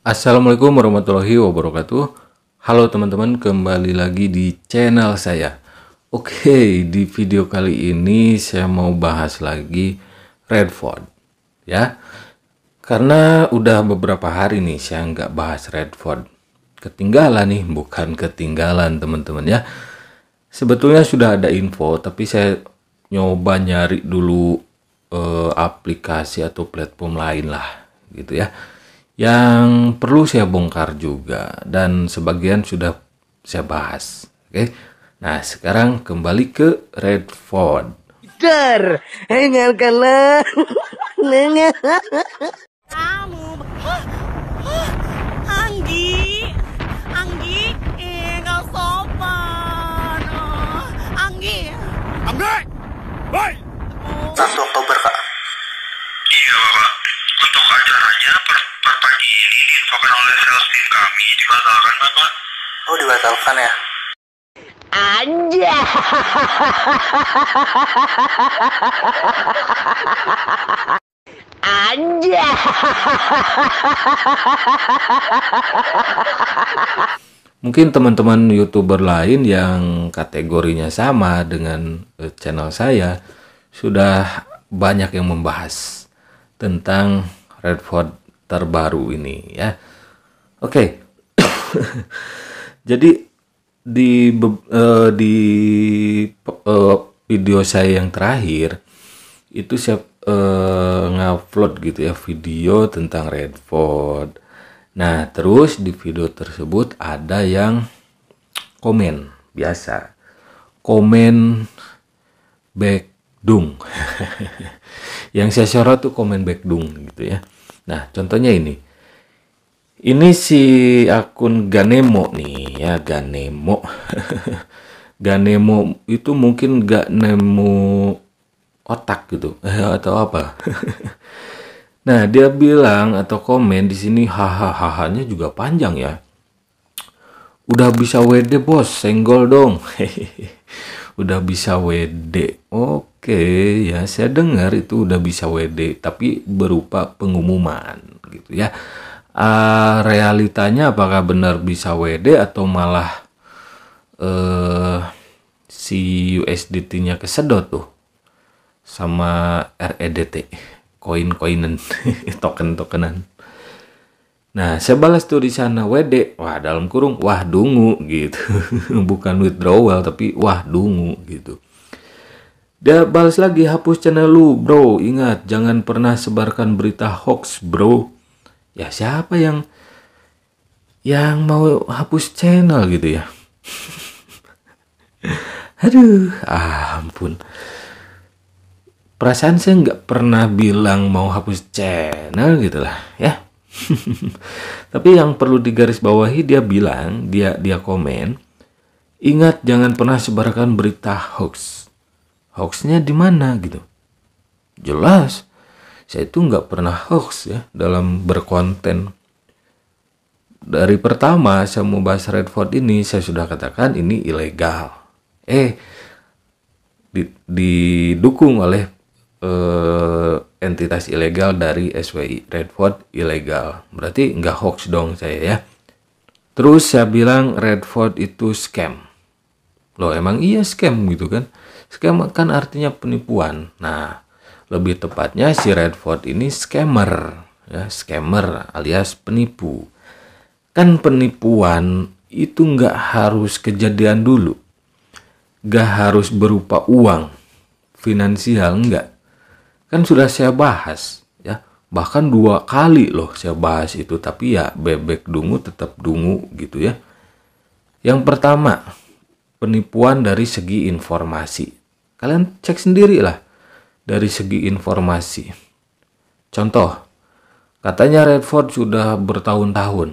Assalamualaikum warahmatullahi wabarakatuh. Halo teman-teman, kembali lagi di channel saya. Oke, di video kali ini saya mau bahas lagi Redford, ya. Karena udah beberapa hari nih saya nggak bahas Redford. Ketinggalan nih, bukan ketinggalan teman-teman ya. Sebetulnya sudah ada info, tapi saya nyoba nyari dulu e, aplikasi atau platform lain lah, gitu ya yang perlu saya bongkar juga dan sebagian sudah saya bahas. Oke. Okay? Nah, sekarang kembali ke Red Redford. Dar, dengarkanlah. Kamu, Anggi, Anggi, enggak eh, sopan. Oh. Anggi. Anggi, baik. 1 Oktober, Kak. Iya, Kak. Untuk acaranya per, per pagi ini diinfokan oleh sales team kami dibatalkan Bapak. Oh dibatalkan ya? Anja. Anja. Mungkin teman-teman youtuber lain yang kategorinya sama dengan eh, channel saya sudah banyak yang membahas tentang Redford terbaru ini ya. Oke. Okay. Jadi di uh, di uh, video saya yang terakhir itu saya uh, ngupload gitu ya video tentang Redford. Nah, terus di video tersebut ada yang komen biasa. Komen back dung. yang saya sorot tuh komen back dung gitu ya. Nah, contohnya ini. Ini si akun Ganemo nih ya, Ganemo. Ganemo itu mungkin gak nemu otak gitu atau apa. nah, dia bilang atau komen di sini hahaha-nya juga panjang ya. Udah bisa WD bos, senggol dong. Udah bisa WD. Oke. Oh, Oke, ya saya dengar itu udah bisa WD, tapi berupa pengumuman gitu ya. Uh, realitanya apakah benar bisa WD atau malah uh, si USDT-nya kesedot tuh sama REDT, koin-koinan, token-tokenan. Nah, saya balas tuh di sana WD. Wah, dalam kurung wah dungu gitu. Bukan withdrawal tapi wah dungu gitu. Dia balas lagi, hapus channel lu, bro. Ingat, jangan pernah sebarkan berita hoax, bro. Ya siapa yang yang mau hapus channel gitu ya? Aduh, ampun. Perasaan saya nggak pernah bilang mau hapus channel gitu lah, ya. Tapi yang perlu digarisbawahi dia bilang, dia dia komen, ingat jangan pernah sebarkan berita hoax hoaxnya di mana gitu jelas saya itu nggak pernah hoax ya dalam berkonten dari pertama saya mau bahas Red Redford ini saya sudah katakan ini ilegal eh didukung oleh eh, entitas ilegal dari SWI Redford ilegal berarti nggak hoax dong saya ya terus saya bilang Redford itu scam loh emang iya scam gitu kan Scam kan artinya penipuan. Nah, lebih tepatnya si Redford ini scammer, ya, scammer alias penipu. Kan penipuan itu nggak harus kejadian dulu, nggak harus berupa uang, finansial nggak. Kan sudah saya bahas, ya. Bahkan dua kali loh saya bahas itu, tapi ya bebek dungu tetap dungu gitu ya. Yang pertama, penipuan dari segi informasi Kalian cek sendiri lah dari segi informasi. Contoh, katanya Redford sudah bertahun-tahun.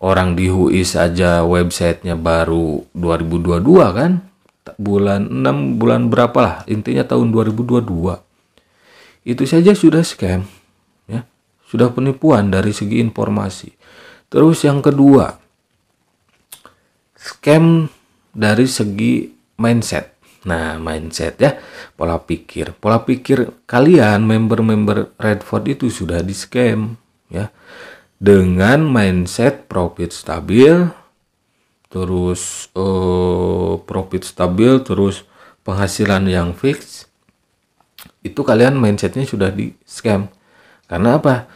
Orang di UI saja websitenya baru 2022 kan? Bulan 6, bulan berapa lah, intinya tahun 2022. Itu saja sudah scam, ya. Sudah penipuan dari segi informasi. Terus yang kedua, scam dari segi mindset Nah, mindset ya, pola pikir. Pola pikir kalian member-member Redford itu sudah di scam ya. Dengan mindset profit stabil terus eh, profit stabil terus penghasilan yang fix itu kalian mindsetnya sudah di scam. Karena apa?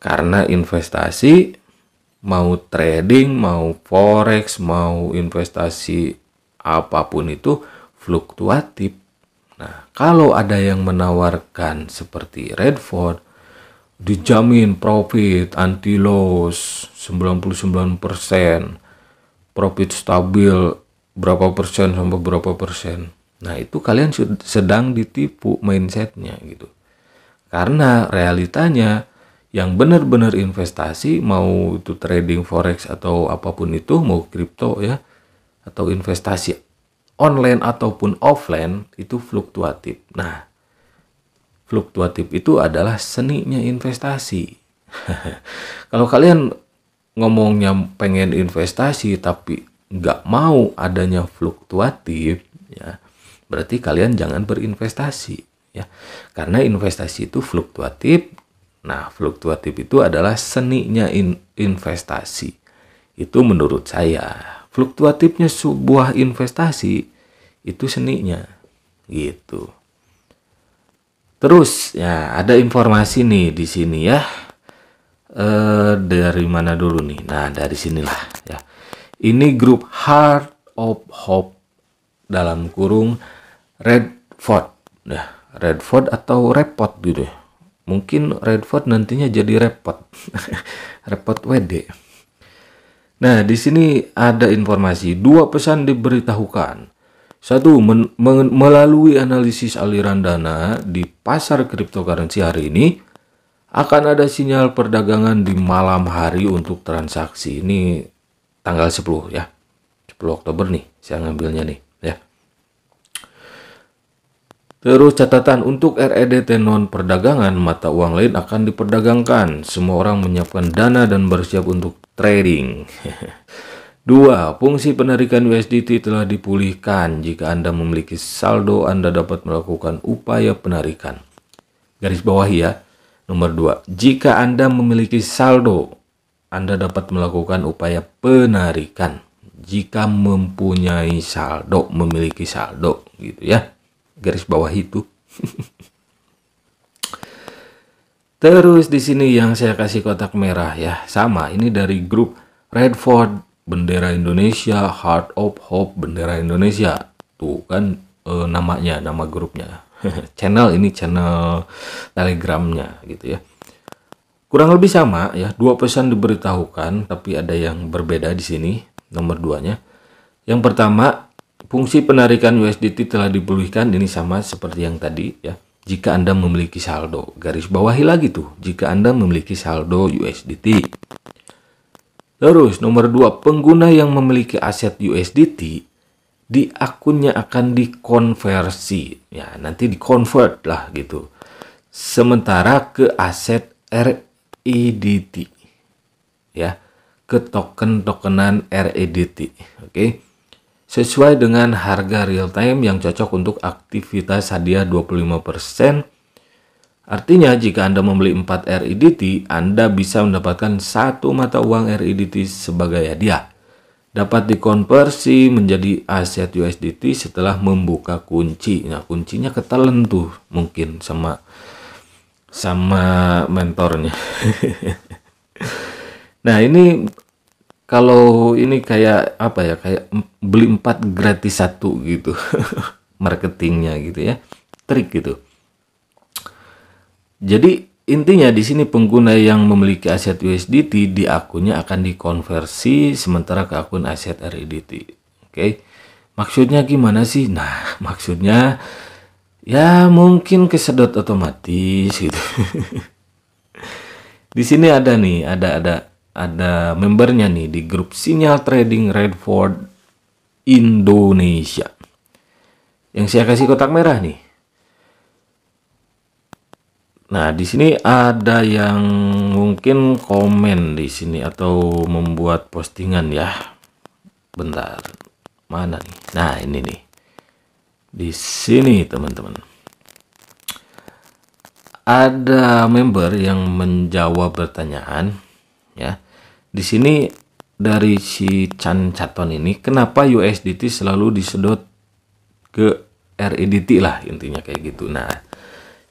Karena investasi mau trading, mau forex, mau investasi apapun itu fluktuatif. Nah, kalau ada yang menawarkan seperti Redford, dijamin profit anti loss 99%, profit stabil berapa persen sampai berapa persen. Nah, itu kalian sedang ditipu mindsetnya gitu. Karena realitanya yang benar-benar investasi mau itu trading forex atau apapun itu mau kripto ya atau investasi online ataupun offline itu fluktuatif. Nah, fluktuatif itu adalah seninya investasi. Kalau kalian ngomongnya pengen investasi tapi nggak mau adanya fluktuatif, ya berarti kalian jangan berinvestasi ya karena investasi itu fluktuatif nah fluktuatif itu adalah seninya in investasi itu menurut saya fluktuatifnya sebuah investasi itu seninya gitu terus ya ada informasi nih di sini ya e, dari mana dulu nih nah dari sinilah ya ini grup Heart of Hope dalam kurung Redford ya Redford atau repot gitu ya. mungkin Redford nantinya jadi repot repot WD nah di sini ada informasi dua pesan diberitahukan satu, melalui analisis aliran dana di pasar cryptocurrency hari ini akan ada sinyal perdagangan di malam hari untuk transaksi. Ini tanggal 10 ya. 10 Oktober nih saya ngambilnya nih ya. Terus catatan untuk REDT non perdagangan mata uang lain akan diperdagangkan. Semua orang menyiapkan dana dan bersiap untuk trading. 2. Fungsi penarikan USDT telah dipulihkan. Jika Anda memiliki saldo, Anda dapat melakukan upaya penarikan. Garis bawah ya. Nomor 2. Jika Anda memiliki saldo, Anda dapat melakukan upaya penarikan. Jika mempunyai saldo, memiliki saldo gitu ya. Garis bawah itu. Terus di sini yang saya kasih kotak merah ya. Sama, ini dari grup Redford bendera Indonesia, Heart of Hope bendera Indonesia. Tuh kan e, namanya, nama grupnya. channel ini channel Telegramnya gitu ya. Kurang lebih sama ya, dua pesan diberitahukan tapi ada yang berbeda di sini nomor duanya. Yang pertama, fungsi penarikan USDT telah dipulihkan ini sama seperti yang tadi ya. Jika Anda memiliki saldo, garis bawahi lagi tuh, jika Anda memiliki saldo USDT Terus nomor dua, pengguna yang memiliki aset USDT di akunnya akan dikonversi. Ya, nanti dikonvert lah gitu. Sementara ke aset REDT. Ya, ke token-tokenan REDT. Oke. Okay? Sesuai dengan harga real time yang cocok untuk aktivitas hadiah 25% Artinya jika Anda membeli 4 RIDT, Anda bisa mendapatkan satu mata uang RIDT sebagai hadiah. Dapat dikonversi menjadi aset USDT setelah membuka kunci. Nah, kuncinya ketelen tuh mungkin sama sama mentornya. nah, ini kalau ini kayak apa ya? Kayak beli 4 gratis satu gitu. Marketingnya gitu ya. Trik gitu. Jadi intinya di sini pengguna yang memiliki aset USDT di akunnya akan dikonversi sementara ke akun aset RIDT. Oke. Maksudnya gimana sih? Nah, maksudnya ya mungkin kesedot otomatis gitu. di sini ada nih, ada ada ada membernya nih di grup Sinyal Trading Redford Indonesia. Yang saya kasih kotak merah nih. Nah, di sini ada yang mungkin komen di sini atau membuat postingan ya. Bentar. Mana nih? Nah, ini nih. Di sini, teman-teman. Ada member yang menjawab pertanyaan ya. Di sini dari si Chan Chaton ini, kenapa USDT selalu disedot ke REDT lah intinya kayak gitu. Nah,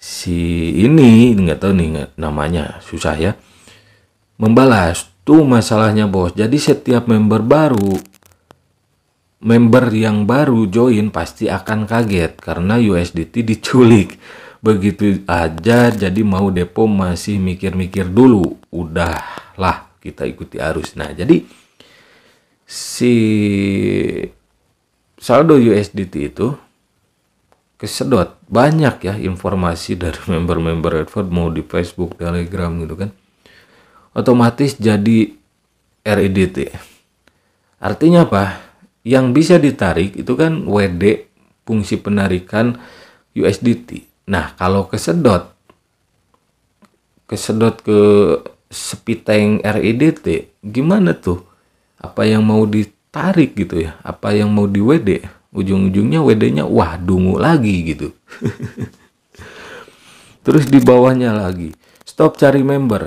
si ini nggak tahu nih namanya susah ya membalas tuh masalahnya bos jadi setiap member baru member yang baru join pasti akan kaget karena USDT diculik begitu aja jadi mau depo masih mikir-mikir dulu udahlah kita ikuti arus nah jadi si saldo USDT itu kesedot banyak ya informasi dari member-member Redford mau di Facebook, Telegram gitu kan. Otomatis jadi RIDT. Artinya apa? Yang bisa ditarik itu kan WD fungsi penarikan USDT. Nah, kalau kesedot kesedot ke sepiteng RIDT, gimana tuh? Apa yang mau ditarik gitu ya? Apa yang mau di WD? ujung-ujungnya wedenya wah dungu lagi gitu terus di bawahnya lagi stop cari member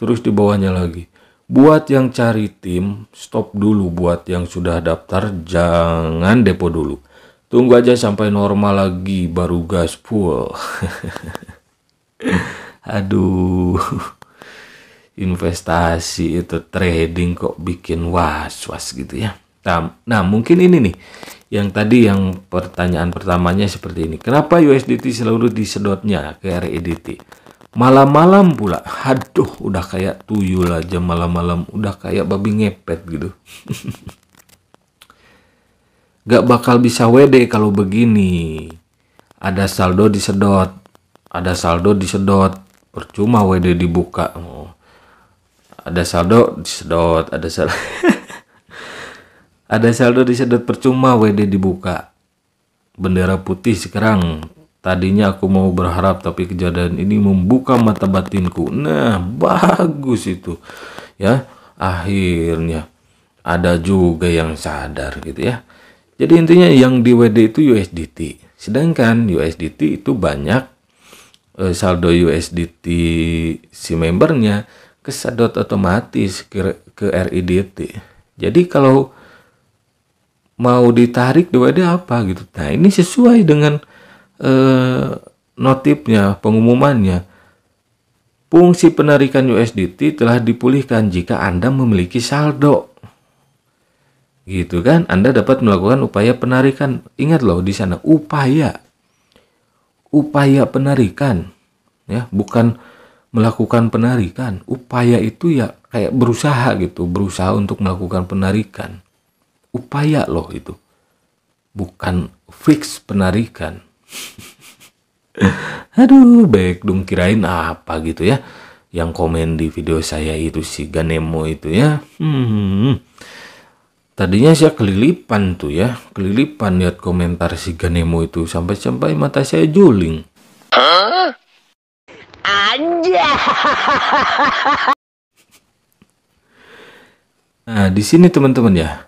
terus di bawahnya lagi buat yang cari tim stop dulu buat yang sudah daftar jangan depo dulu tunggu aja sampai normal lagi baru gas full aduh investasi itu trading kok bikin was-was gitu ya Nah, nah mungkin ini nih yang tadi yang pertanyaan pertamanya seperti ini. Kenapa USDT selalu disedotnya ke REDT? Malam-malam pula. Aduh, udah kayak tuyul aja malam-malam. Udah kayak babi ngepet gitu. Gak bakal bisa WD kalau begini. Ada saldo disedot. Ada saldo disedot. Percuma WD dibuka. Oh. Ada saldo disedot. Ada saldo. Ada saldo di sedot percuma WD dibuka. Bendera putih sekarang. Tadinya aku mau berharap tapi kejadian ini membuka mata batinku. Nah, bagus itu. Ya, akhirnya ada juga yang sadar gitu ya. Jadi intinya yang di WD itu USDT. Sedangkan USDT itu banyak eh, saldo USDT si membernya kesedot otomatis ke, ke RIDT. Jadi kalau mau ditarik dia apa gitu. Nah ini sesuai dengan eh, notifnya, pengumumannya. Fungsi penarikan USDT telah dipulihkan jika Anda memiliki saldo. Gitu kan, Anda dapat melakukan upaya penarikan. Ingat loh di sana upaya. Upaya penarikan ya, bukan melakukan penarikan. Upaya itu ya kayak berusaha gitu, berusaha untuk melakukan penarikan upaya loh itu bukan fix penarikan aduh baik dong kirain apa gitu ya yang komen di video saya itu si Ganemo itu ya hmm. tadinya saya kelilipan tuh ya kelilipan lihat komentar si Ganemo itu sampai-sampai mata saya juling huh? aja Nah, di sini teman-teman ya.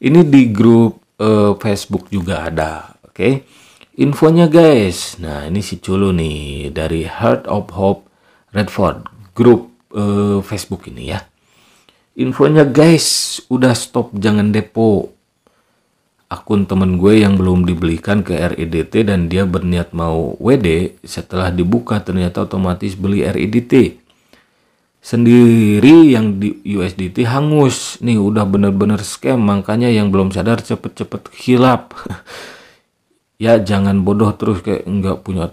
Ini di grup uh, Facebook juga ada, oke? Okay? Infonya guys. Nah, ini si Culu nih dari Heart of Hope Redford grup uh, Facebook ini ya. Infonya guys, udah stop jangan depo. Akun temen gue yang belum dibelikan ke RIDT dan dia berniat mau WD, setelah dibuka ternyata otomatis beli RIDT sendiri yang di USDT hangus nih udah bener-bener scam makanya yang belum sadar cepet-cepet hilap ya jangan bodoh terus kayak nggak punya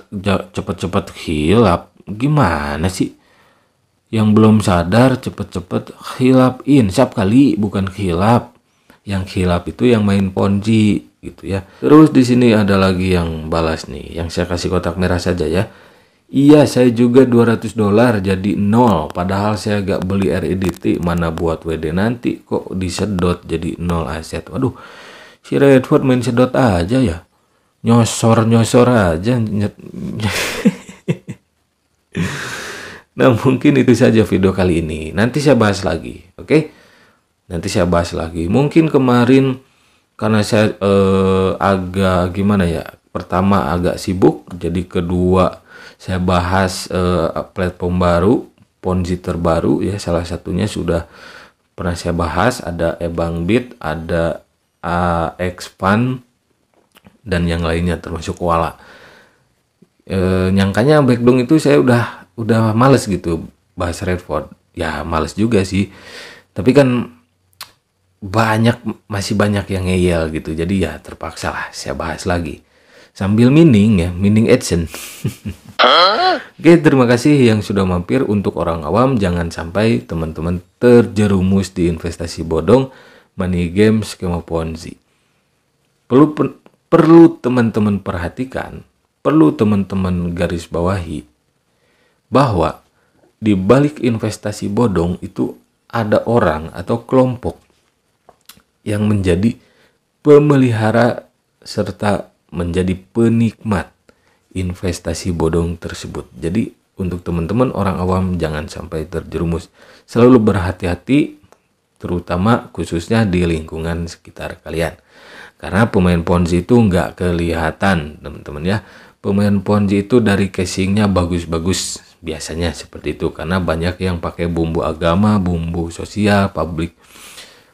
cepet-cepet hilap gimana sih yang belum sadar cepet-cepet hilap insap kali bukan hilap yang hilap itu yang main ponji gitu ya terus di sini ada lagi yang balas nih yang saya kasih kotak merah saja ya Iya saya juga 200 dolar jadi nol padahal saya agak beli REDT mana buat WD nanti kok disedot jadi nol aset. Waduh si Redford main sedot aja ya. Nyosor-nyosor aja. nah mungkin itu saja video kali ini. Nanti saya bahas lagi oke. Okay? Nanti saya bahas lagi. Mungkin kemarin karena saya eh, agak gimana ya. Pertama agak sibuk jadi kedua saya bahas uh, platform baru, ponzi terbaru ya salah satunya sudah pernah saya bahas ada Ebang Bit, ada uh, eh, Expand dan yang lainnya termasuk Wala. E, nyangkanya backdong itu saya udah udah males gitu bahas Redford. Ya males juga sih. Tapi kan banyak masih banyak yang ngeyel gitu. Jadi ya terpaksa lah saya bahas lagi sambil mining ya, mining action. Oke, terima kasih yang sudah mampir. Untuk orang awam, jangan sampai teman-teman terjerumus di investasi bodong, money game, skema ponzi. Perlu per, perlu teman-teman perhatikan, perlu teman-teman garis bawahi bahwa di balik investasi bodong itu ada orang atau kelompok yang menjadi pemelihara serta menjadi penikmat investasi bodong tersebut. Jadi untuk teman-teman orang awam jangan sampai terjerumus. Selalu berhati-hati terutama khususnya di lingkungan sekitar kalian. Karena pemain ponzi itu nggak kelihatan teman-teman ya. Pemain ponzi itu dari casingnya bagus-bagus biasanya seperti itu karena banyak yang pakai bumbu agama, bumbu sosial, publik,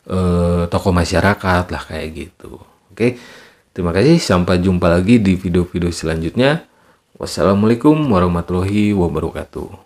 eh, toko masyarakat lah kayak gitu. Oke. Okay? Terima kasih, sampai jumpa lagi di video-video selanjutnya. Wassalamualaikum warahmatullahi wabarakatuh.